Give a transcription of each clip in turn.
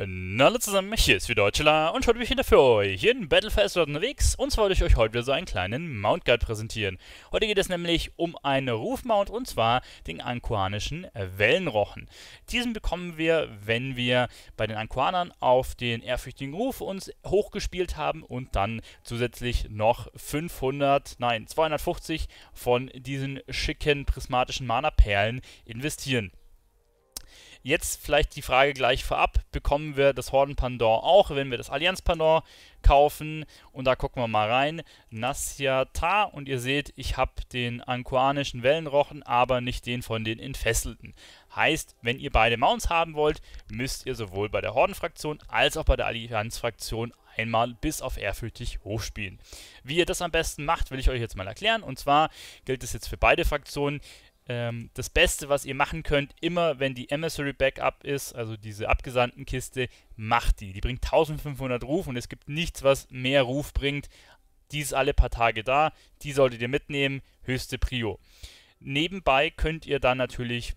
Hallo zusammen, hier ist wieder Deutschler und heute bin ich wieder für euch in Battlefest unterwegs und zwar wollte ich euch heute wieder so einen kleinen Mount Guide präsentieren. Heute geht es nämlich um einen Rufmount und zwar den ankuanischen Wellenrochen. Diesen bekommen wir, wenn wir bei den Ankuanern auf den ehrfürchtigen Ruf uns hochgespielt haben und dann zusätzlich noch 500, nein 250 von diesen schicken prismatischen Mana-Perlen investieren. Jetzt vielleicht die Frage gleich vorab, bekommen wir das horden pandor auch, wenn wir das allianz pandor kaufen? Und da gucken wir mal rein. Nasya Ta und ihr seht, ich habe den ankuanischen Wellenrochen, aber nicht den von den Entfesselten. Heißt, wenn ihr beide Mounts haben wollt, müsst ihr sowohl bei der Horden-Fraktion als auch bei der Allianz-Fraktion einmal bis auf ehrfürchtig hochspielen. Wie ihr das am besten macht, will ich euch jetzt mal erklären. Und zwar gilt es jetzt für beide Fraktionen ähm, das Beste, was ihr machen könnt, immer wenn die Emissary Backup ist, also diese abgesandten Kiste, macht die. Die bringt 1500 Ruf und es gibt nichts, was mehr Ruf bringt. Die ist alle paar Tage da, die solltet ihr mitnehmen, höchste Prio. Nebenbei könnt ihr dann natürlich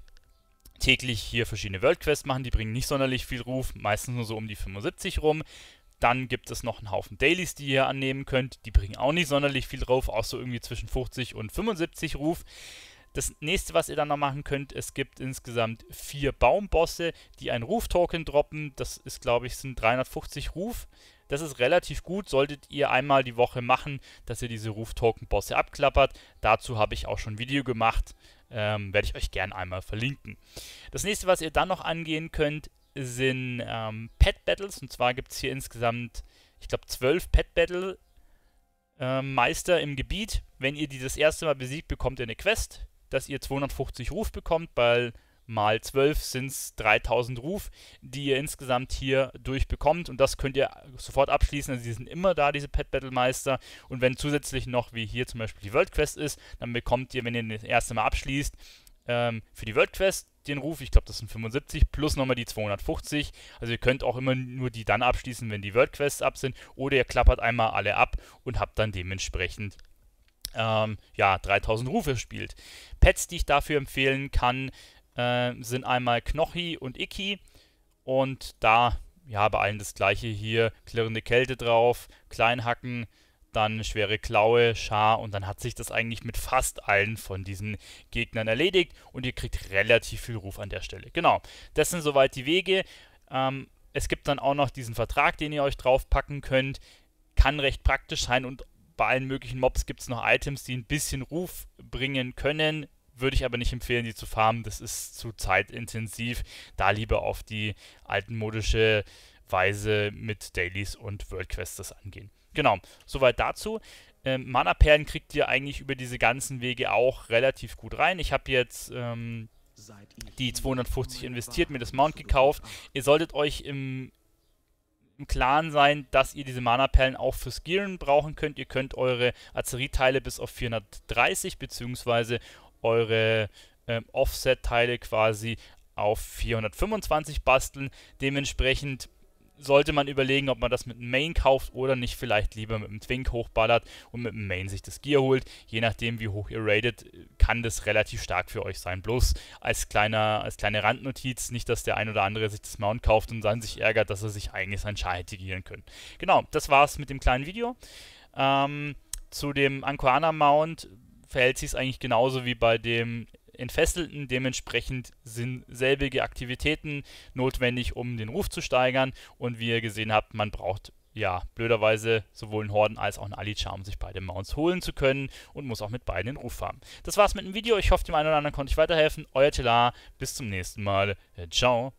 täglich hier verschiedene World Quests machen, die bringen nicht sonderlich viel Ruf, meistens nur so um die 75 rum. Dann gibt es noch einen Haufen Dailies, die ihr annehmen könnt, die bringen auch nicht sonderlich viel drauf, auch so irgendwie zwischen 50 und 75 Ruf. Das nächste, was ihr dann noch machen könnt, es gibt insgesamt vier Baumbosse, die ein Ruf-Token droppen. Das ist, glaube ich, sind 350 Ruf. Das ist relativ gut, solltet ihr einmal die Woche machen, dass ihr diese Ruf-Token-Bosse abklappert. Dazu habe ich auch schon ein Video gemacht, ähm, werde ich euch gerne einmal verlinken. Das nächste, was ihr dann noch angehen könnt, sind ähm, Pet Battles. Und zwar gibt es hier insgesamt, ich glaube, zwölf Pet Battle äh, Meister im Gebiet. Wenn ihr die das erste Mal besiegt, bekommt ihr eine Quest dass ihr 250 Ruf bekommt, weil mal 12 sind es 3000 Ruf, die ihr insgesamt hier durchbekommt und das könnt ihr sofort abschließen. Also die sind immer da, diese Pet Battle Meister und wenn zusätzlich noch wie hier zum Beispiel die World Quest ist, dann bekommt ihr, wenn ihr das erste Mal abschließt, ähm, für die World Quest den Ruf, ich glaube das sind 75, plus nochmal die 250. Also ihr könnt auch immer nur die dann abschließen, wenn die World Quests ab sind oder ihr klappert einmal alle ab und habt dann dementsprechend ähm, ja, 3000 Rufe spielt. Pets, die ich dafür empfehlen kann, äh, sind einmal Knochi und Iki. Und da, ja, bei allen das gleiche hier. Klirrende Kälte drauf, Kleinhacken, dann schwere Klaue, Schar und dann hat sich das eigentlich mit fast allen von diesen Gegnern erledigt und ihr kriegt relativ viel Ruf an der Stelle. Genau, das sind soweit die Wege. Ähm, es gibt dann auch noch diesen Vertrag, den ihr euch draufpacken könnt. Kann recht praktisch sein und bei allen möglichen Mobs gibt es noch Items, die ein bisschen Ruf bringen können. Würde ich aber nicht empfehlen, die zu farmen. Das ist zu zeitintensiv. Da lieber auf die altenmodische Weise mit Dailies und Worldquests das angehen. Genau, soweit dazu. Ähm, Mana-Perlen kriegt ihr eigentlich über diese ganzen Wege auch relativ gut rein. Ich habe jetzt ähm, die 250 investiert, mir das Mount gekauft. Ihr solltet euch im im Klaren sein, dass ihr diese Mana-Perlen auch fürs Gearen brauchen könnt. Ihr könnt eure Azerie-Teile bis auf 430 bzw. eure ähm, Offset-Teile quasi auf 425 basteln. Dementsprechend sollte man überlegen, ob man das mit einem Main kauft oder nicht vielleicht lieber mit einem Twink hochballert und mit einem Main sich das Gear holt. Je nachdem, wie hoch ihr rated, kann das relativ stark für euch sein. Bloß als, kleiner, als kleine Randnotiz, nicht, dass der ein oder andere sich das Mount kauft und dann sich ärgert, dass er sich eigentlich sein Char hätte gieren können. Genau, das war's mit dem kleinen Video. Ähm, zu dem Ankoana Mount verhält sich es eigentlich genauso wie bei dem Entfesselten. Dementsprechend sind selbige Aktivitäten notwendig, um den Ruf zu steigern. Und wie ihr gesehen habt, man braucht ja blöderweise sowohl einen Horden als auch einen Alichar, um sich beide Mounts holen zu können und muss auch mit beiden den Ruf haben. Das war's mit dem Video. Ich hoffe, dem einen oder anderen konnte ich weiterhelfen. Euer Telar. Bis zum nächsten Mal. Ciao.